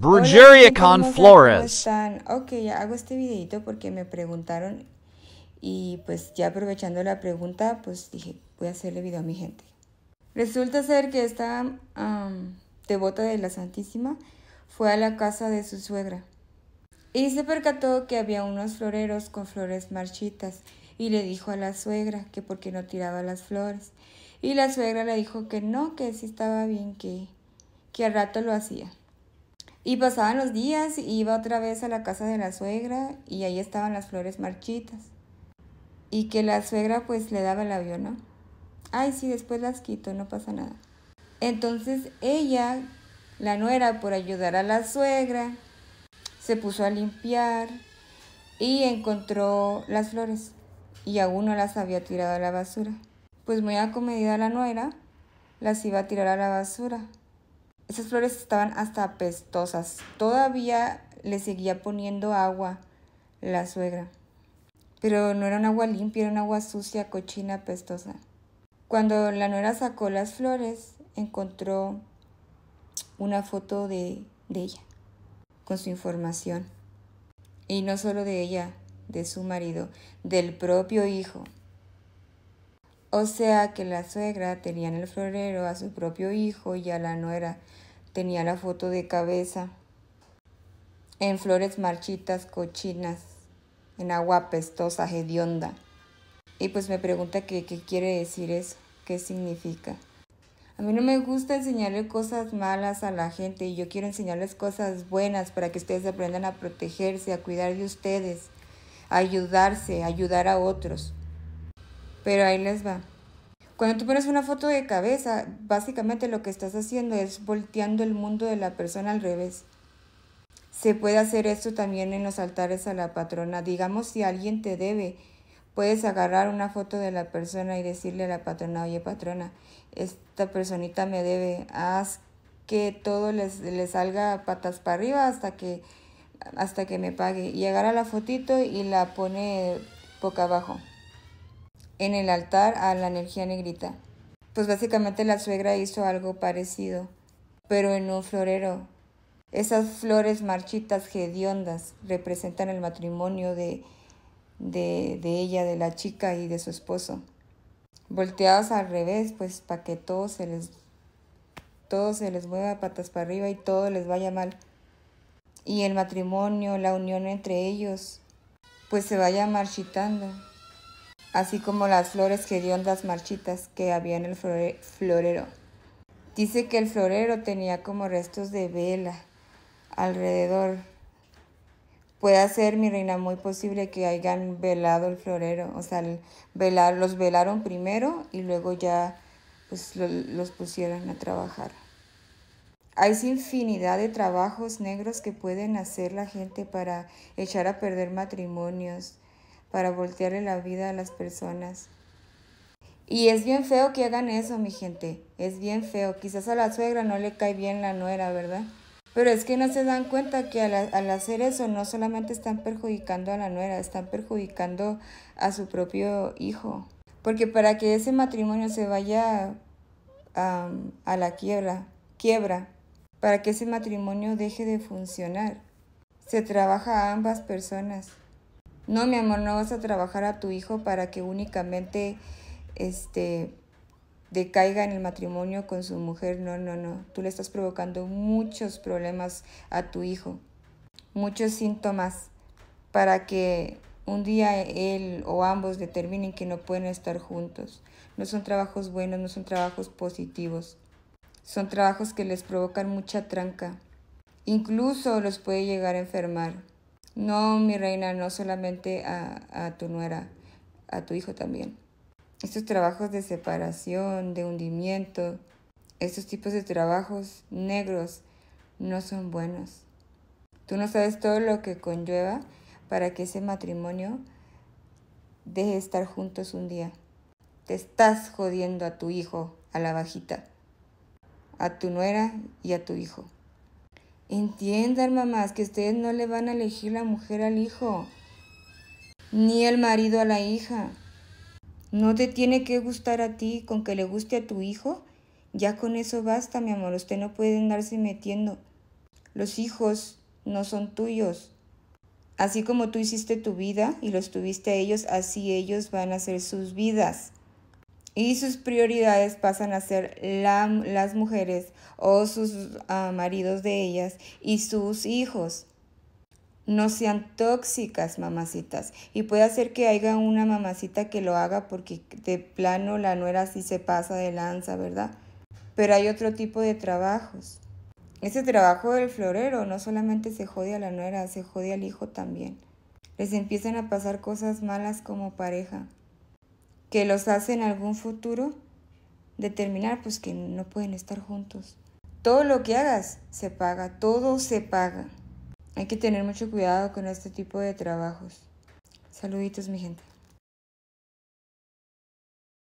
Brugeria con Flores. Ok, ya hago este videito porque me preguntaron y pues ya aprovechando la pregunta, pues dije, voy a hacerle video a mi gente. Resulta ser que esta devota de la Santísima fue a la casa de su suegra y se percató que había unos floreros con flores marchitas y le dijo a la suegra que por qué no tiraba las flores. Y la suegra le dijo que no, que sí estaba bien, que, que al rato lo hacía. Y pasaban los días, y iba otra vez a la casa de la suegra y ahí estaban las flores marchitas. Y que la suegra pues le daba el avión, ¿no? Ay, sí, después las quito, no pasa nada. Entonces ella, la nuera, por ayudar a la suegra, se puso a limpiar y encontró las flores. Y aún no las había tirado a la basura. Pues muy acomedida la nuera, las iba a tirar a la basura. Esas flores estaban hasta pestosas. Todavía le seguía poniendo agua la suegra. Pero no era un agua limpia, era un agua sucia, cochina, pestosa. Cuando la nuera sacó las flores, encontró una foto de, de ella con su información. Y no solo de ella, de su marido, del propio hijo. O sea que la suegra tenía en el florero a su propio hijo y a la nuera tenía la foto de cabeza, en flores marchitas, cochinas, en agua pestosa, hedionda. Y pues me pregunta qué, qué quiere decir eso, qué significa. A mí no me gusta enseñarle cosas malas a la gente y yo quiero enseñarles cosas buenas para que ustedes aprendan a protegerse, a cuidar de ustedes, a ayudarse, a ayudar a otros. Pero ahí les va. Cuando tú pones una foto de cabeza, básicamente lo que estás haciendo es volteando el mundo de la persona al revés. Se puede hacer esto también en los altares a la patrona. Digamos, si alguien te debe, puedes agarrar una foto de la persona y decirle a la patrona, oye patrona, esta personita me debe, haz que todo le salga patas para arriba hasta que, hasta que me pague. Y agarra la fotito y la pone boca abajo en el altar a la energía negrita. Pues básicamente la suegra hizo algo parecido, pero en un florero. Esas flores marchitas hediondas representan el matrimonio de, de, ella, de la chica y de su esposo. Volteadas al revés, pues para que todo se les, todo se les mueva patas para arriba y todo les vaya mal. Y el matrimonio, la unión entre ellos, pues se vaya marchitando así como las flores que las marchitas que había en el florero. Dice que el florero tenía como restos de vela alrededor. Puede ser, mi reina, muy posible que hayan velado el florero, o sea, velar, los velaron primero y luego ya pues, los pusieron a trabajar. Hay infinidad de trabajos negros que pueden hacer la gente para echar a perder matrimonios, para voltearle la vida a las personas. Y es bien feo que hagan eso, mi gente. Es bien feo. Quizás a la suegra no le cae bien la nuera, ¿verdad? Pero es que no se dan cuenta que al, hacer eso no solamente están perjudicando a la nuera, están perjudicando a su propio hijo. Porque para que ese matrimonio se vaya a la quiebra, quiebra, para que ese matrimonio deje de funcionar, se trabaja a ambas personas. No, mi amor, no vas a trabajar a tu hijo para que únicamente este decaiga en el matrimonio con su mujer. No, no, no. Tú le estás provocando muchos problemas a tu hijo, muchos síntomas para que un día él o ambos determinen que no pueden estar juntos. No son trabajos buenos, no son trabajos positivos. Son trabajos que les provocan mucha tranca. Incluso los puede llegar a enfermar. No, mi reina, no solamente a, tu nuera, a tu hijo también. Estos trabajos de separación, de hundimiento, estos tipos de trabajos negros no son buenos. Tú no sabes todo lo que conlleva para que ese matrimonio deje de estar juntos un día. Te estás jodiendo a tu hijo, a la bajita, a tu nuera y a tu hijo. Entiendan, mamás, que ustedes no le van a elegir la mujer al hijo, ni el marido a la hija. No te tiene que gustar a ti con que le guste a tu hijo. Ya con eso basta, mi amor. Usted no puede andarse metiendo. Los hijos no son tuyos. Así como tú hiciste tu vida y los tuviste a ellos, así ellos van a hacer sus vidas y sus prioridades pasan a ser las mujeres o sus ah, maridos de ellas y sus hijos. No sean tóxicas, mamacitas. Y puede ser que haya una mamacita que lo haga porque de plano la nuera sí se pasa de lanza, ¿verdad? Pero hay otro tipo de trabajos. Ese trabajo del florero no solamente se jode a la nuera, se jode al hijo también. Les empiezan a pasar cosas malas como pareja que los hace en algún futuro determinar pues que no pueden estar juntos. Todo lo que hagas se paga, todo se paga. Hay que tener mucho cuidado con este tipo de trabajos. Saluditos mi gente.